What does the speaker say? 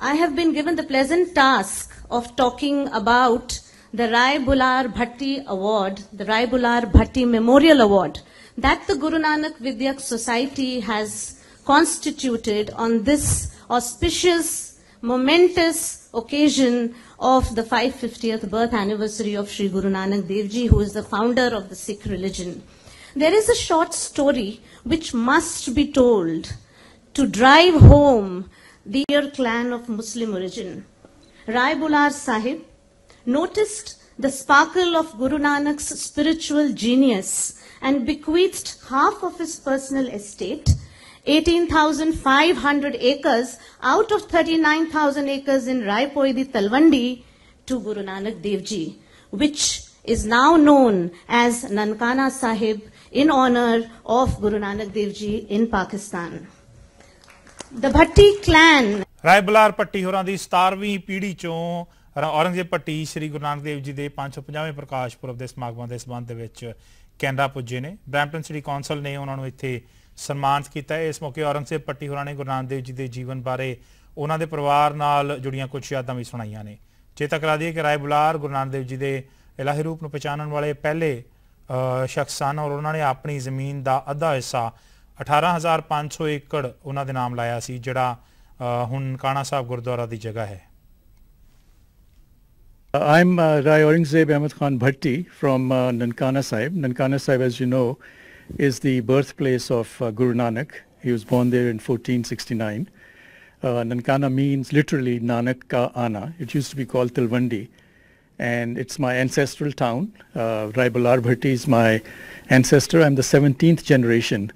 I have been given the pleasant task of talking about the Rai Bular Bhatti Award, the Rai Bular Bhatti Memorial Award that the Guru Nanak Vidyak Society has constituted on this auspicious, momentous occasion of the 550th birth anniversary of Sri Guru Nanak Dev Ji, who is the founder of the Sikh religion. There is a short story which must be told to drive home dear clan of Muslim origin. Rai Bular Sahib noticed the sparkle of Guru Nanak's spiritual genius and bequeathed half of his personal estate, 18,500 acres out of 39,000 acres in Raipoidi Talwandi to Guru Nanak Dev Ji, which is now known as Nankana Sahib in honor of Guru Nanak Dev Ji in Pakistan. The Bhatti clan. ਰਾਇਬਲਾਰ ਪੱਟੀ ਹੋਰਾਂ ਦੀ 17ਵੀਂ ਪੀੜ੍ਹੀ ਚੋਂ ਔਰੰਗਜ਼ੇਬ ਪੱਟੀ ਸ੍ਰੀ ਗੁਰੂ ਨਾਨਕ ਦੇਵ ਜੀ ਦੇ 550ਵੇਂ ਪ੍ਰਕਾਸ਼ ਪੁਰਬ ਦੇ ਸਮਾਗਮਾਂ ਦੇ ਸਬੰਧ ਦੇ ਵਿੱਚ ਕੈਨੇਡਾ ਪੁੱਜੇ ਨੇ ਬ੍ਰੈਂਪਟਨ ਸਿਟੀ ਕੌਂਸਲ ਨੇ ਉਹਨਾਂ ਨੂੰ ਇੱਥੇ ਸਨਮਾਨਿਤ ਕੀਤਾ ਇਸ ਮੌਕੇ ਔਰੰਗਜ਼ੇਬ ਪੱਟੀ ਹੋਰਾਂ ਨੇ ਗੁਰੂ ਨਾਨਕ ਦੇਵ ਜੀ ਦੇ ਜੀਵਨ ਬਾਰੇ ਉਹਨਾਂ ਦੇ ਪਰਿਵਾਰ ਨਾਲ ਜੁੜੀਆਂ ਕੁਝ ਯਾਦਾਂ ਵੀ ਸੁਣਾਈਆਂ ਨੇ ਚੇਤਾ ਕਰਾ ਦਈਏ ਕਿ ਰਾਇਬਲਾਰ ਗੁਰੂ ਨਾਨਕ ਦੇਵ ਜੀ ਦੇ ਇਲਾਹੀ ਰੂਪ ਨੂੰ ਪਛਾਣਨ ਵਾਲੇ ਪਹਿਲੇ ਸ਼ਖਸ ਹਨ ਔਰ ਉਹਨਾਂ ਨੇ ਆਪਣੀ ਜ਼ਮੀਨ ਦਾ ਅੱਧਾ ਹਿੱਸਾ i ਏਕੜ ਉਹਨਾਂ ਦੇ ਨਾਮ ਲਾਇਆ ਸੀ ਜਿਹੜਾ ਹੁਣ ਕਾਣਾ ਸਾਹਿਬ ਗੁਰਦੁਆਰਾ ਦੀ ਜਗ੍ਹਾ ਹੈ I'm uh, Rai Aurangzeb Ahmed Khan Bhatti from uh, Nankana Sahib. Nankana Sahib, as you know, is the birthplace of uh, Guru Nanak. He was born there in 1469. Uh, Nankana means literally Nanak ka ana. It used to be called Tilwandi. and it's my ancestral town. Uh, Rai Balar Bhatti is my ancestor. I'm the 17th generation